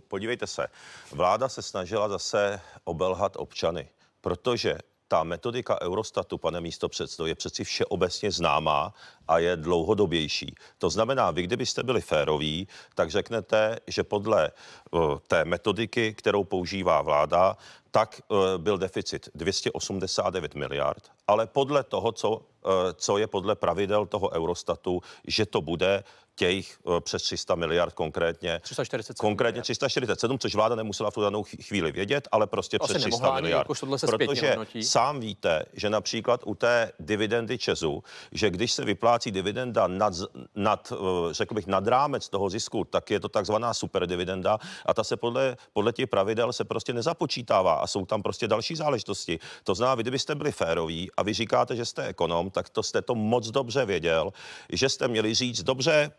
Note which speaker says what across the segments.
Speaker 1: po, podívejte se, vláda se snažila zase obelhat občany, protože ta metodika Eurostatu, pane místo předsedo, je přeci všeobecně známá a je dlouhodobější. To znamená, vy kdybyste byli féroví, tak řeknete, že podle eh, té metodiky, kterou používá vláda, tak eh, byl deficit 289 miliard, ale podle toho, co, eh, co je podle pravidel toho Eurostatu, že to bude těch přes 300 miliard konkrétně. 347 konkrétně 347, což vláda nemusela v tu danou chvíli vědět, ale prostě přes 300 miliard. Ani, jako protože sám víte, že například u té dividendy Česu, že když se vyplácí vyplácí dividenda nad, nad, eh, řekl bych, nad rámec toho zisku, tak je to takzvaná superdividenda a ta se podle, podle těch pravidel se prostě nezapočítává a jsou tam prostě další záležitosti. To zná. vy kdybyste byli féroví a vy říkáte, že jste ekonom, tak to jste to moc dobře věděl, že jste měli říct, dobře,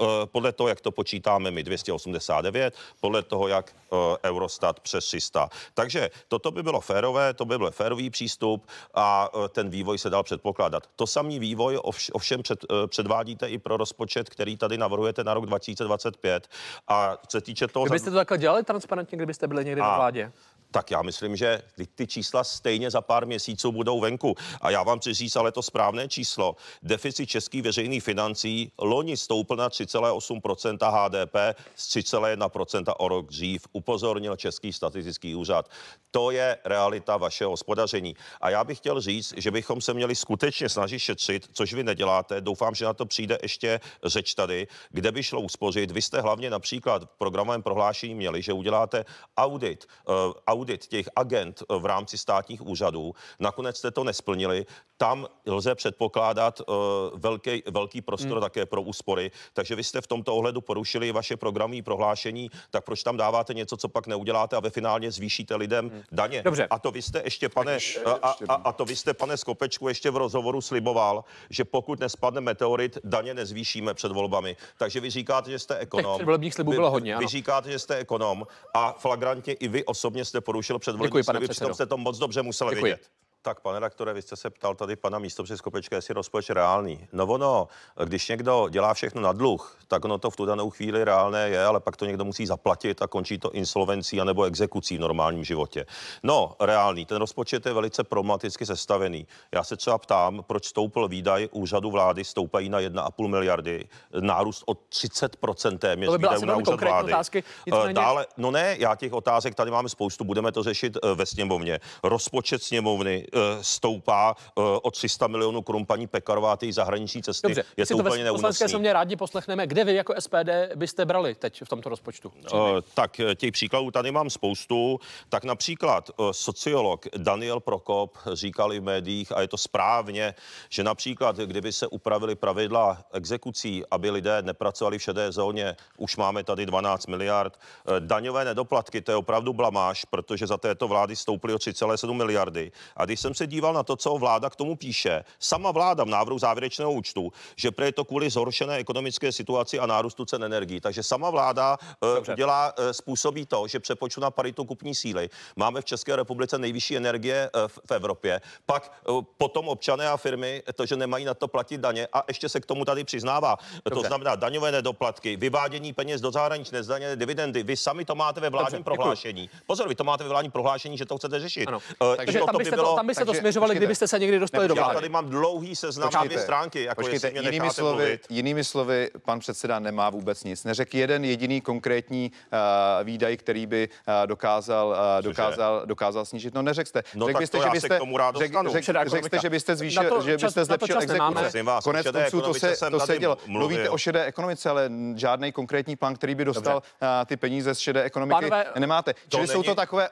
Speaker 1: Eh, podle toho, jak to počítáme my, 289, podle toho, jak eh, Eurostat přes 300. Takže toto by bylo férové, to by byl férový přístup a eh, ten vývoj se dal předpokládat. To samý vývoj ovšem před, předvádíte i pro rozpočet, který tady navrhujete na rok 2025. A co se týče toho... Kdybyste to takhle dělali transparentně, kdybyste byli někdy a... na vládě? Tak já myslím, že ty, čísla stejně za pár měsíců budou venku. A já vám chci říct ale to správné číslo. Deficit českých veřejných financí loni stoupl na 3 3,8 HDP z 3,1 o rok dřív, upozornil Český statistický úřad. To je realita vašeho hospodaření. A já bych chtěl říct, že bychom se měli skutečně snažit šetřit, což vy neděláte. Doufám, že na to přijde ještě řeč tady, kde by šlo uspořit. Vy jste hlavně například v programovém prohlášení měli, že uděláte audit, eh, audit těch agent eh, v rámci státních úřadů. Nakonec jste to nesplnili. Tam lze předpokládat eh, velký, velký prostor hmm. také pro úspory. Takže vy jste v tomto ohledu porušili vaše programové prohlášení, tak proč tam dáváte něco, co pak neuděláte a ve finálně zvýšíte lidem hmm Daně. Dobře. A to vy jste ještě, pane, eh, a, a, a to vy jste, pane Skopečku, ještě v rozhovoru sliboval, že pokud nespadne meteorit, daně nezvýšíme před volbami. Takže vy říkáte, že jste ekonom. Těch slibů bylo hodně, ano. Vy říkáte, že jste ekonom a flagrantně i vy osobně jste porušil předvolební sliby, přitom jste to moc dobře musel Děkuji. vědět. Tak, pane redaktore, vy jste se ptal tady pana místopředsedy Skopečka, jestli rozpočet reálný. No ono, když někdo dělá všechno na dluh, tak ono to v tu danou chvíli reálné je, ale pak to někdo musí zaplatit a končí to insolvencí anebo exekucí v normálním životě. No, reálný. Ten rozpočet je velice problematicky sestavený. Já se třeba ptám, proč stoupl výdaj úřadu vlády, stoupají na 1,5 miliardy, nárůst o 30% téměř to by výdajů na úřad vlády. Otázky, eh, nicméně... Dále, no ne, já těch otázek tady máme spoustu, budeme to řešit eh, ve sněmovně. Rozpočet sněmovny, Eh, stoupá eh, o 300 milionů korun paní Pekarová, ty zahraniční cesty. Dobře, je to úplně neúnosné. se mě rádi poslechneme, kde vy jako SPD byste brali teď v tomto rozpočtu? Uh, tak těch příkladů tady mám spoustu. Tak například sociolog Daniel Prokop říkal i v médiích, a je to správně, že například, kdyby se upravili pravidla exekucí, aby lidé nepracovali v šedé zóně, už máme tady 12 miliard. Daňové nedoplatky, to je opravdu blamáž, protože za této vlády stouply o 3,7 miliardy. A když když jsem se díval na to, co vláda k tomu píše, sama vláda v návrhu závěrečného účtu, že je to kvůli zhoršené ekonomické situaci a nárůstu cen energií. Takže sama vláda e, Dobře. dělá, e, způsobí to, že přepočtu na paritu kupní síly máme v České republice nejvyšší energie e, v Evropě. Pak potom občané a firmy, to, že nemají na to platit daně a ještě se k tomu tady přiznává. Dobře. To znamená daňové nedoplatky, vyvádění peněz do zahraničí, nezdaněné dividendy. Vy sami to máte ve vládním Dobře, prohlášení. Děkuji. Pozor, vy to máte ve vládním prohlášení, že to chcete řešit. Ano. Takže, Takže to by bylo, tam kam se to směřovali, kdybyste se někdy dostali do vlády? Já tady mám dlouhý seznam počkejte, dvě stránky. Jako počkejte, jinými slovy, jinými slovy, pan předseda nemá vůbec nic. Neřek jeden jediný konkrétní uh, výdaj, který by uh, dokázal, uh, dokázal, dokázal snížit. No neřekl jste. No, řek byste, to že byste, tomu rád řek, řek, řek, jste, že byste zvýšil, to, že byste čas, zlepšil exekuce. Konec konců jako to se, to se dělo. Mluvíte o šedé ekonomice, ale žádný konkrétní plán, který by dostal ty peníze z šedé ekonomiky, nemáte. Čili jsou to takové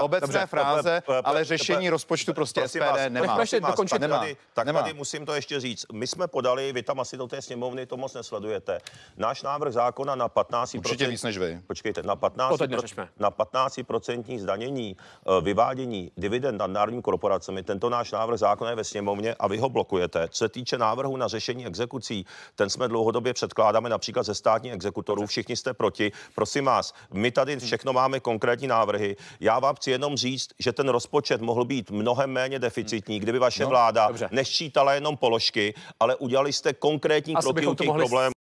Speaker 1: obecné fráze, ale řešení rozpočtu prostě Prosím SPD vás, nemá. Prosím vás, dokončit, nemá. Tady, tak nemá. tady musím to ještě říct. My jsme podali, vy tam asi do té sněmovny to moc nesledujete. Náš návrh zákona na 15... Určitě víc než vy. Počkejte, na 15, pro, na 15 zdanění, eh, vyvádění dividend nad národní korporacemi. Tento náš návrh zákona je ve sněmovně a vy ho blokujete. Co se týče návrhu na řešení exekucí, ten jsme dlouhodobě předkládáme například ze státní exekutorů. Všichni jste proti. Prosím vás, my tady všechno máme konkrétní návrhy. Já vám chci jenom říct, že ten rozpočet mohl být být mnohem méně deficitní, hmm. kdyby vaše no, vláda dobře. nesčítala jenom položky, ale udělali jste konkrétní Asi kroky u těch mohli... problémů.